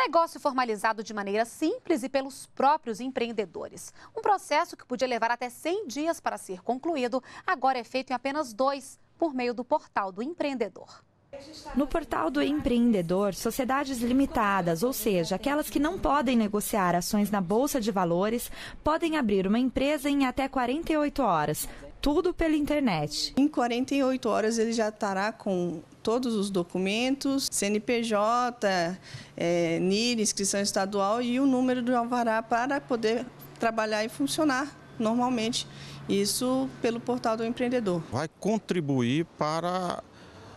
Negócio formalizado de maneira simples e pelos próprios empreendedores. Um processo que podia levar até 100 dias para ser concluído, agora é feito em apenas dois, por meio do portal do empreendedor. No portal do empreendedor, sociedades limitadas, ou seja, aquelas que não podem negociar ações na Bolsa de Valores, podem abrir uma empresa em até 48 horas, tudo pela internet. Em 48 horas ele já estará com todos os documentos, CNPJ, é, NIR, inscrição estadual e o número do alvará para poder trabalhar e funcionar normalmente. Isso pelo portal do empreendedor. Vai contribuir para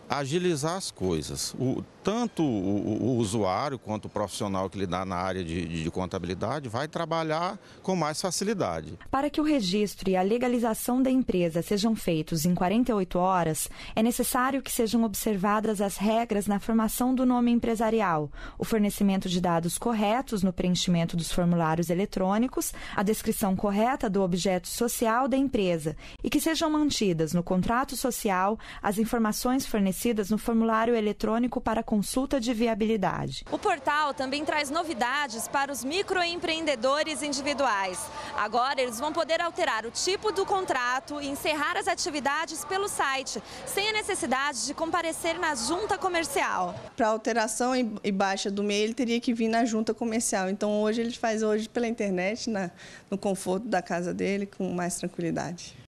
agilizar as coisas. O, tanto o, o, usuário quanto o profissional que lidar na área de, de, de contabilidade vai trabalhar com mais facilidade. Para que o registro e a legalização da empresa sejam feitos em 48 horas, é necessário que sejam observadas as regras na formação do nome empresarial, o fornecimento de dados corretos no preenchimento dos formulários eletrônicos, a descrição correta do objeto social da empresa e que sejam mantidas no contrato social as informações fornecidas fornecidas no formulário eletrônico para consulta de viabilidade. O portal também traz novidades para os microempreendedores individuais. Agora eles vão poder alterar o tipo do contrato e encerrar as atividades pelo site, sem a necessidade de comparecer na junta comercial. Para alteração e baixa do MEI, ele teria que vir na junta comercial. Então hoje ele faz hoje pela internet, na, no conforto da casa dele, com mais tranquilidade.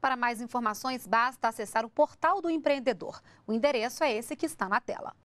Para mais informações, basta acessar o portal do empreendedor. O endereço é esse que está na tela.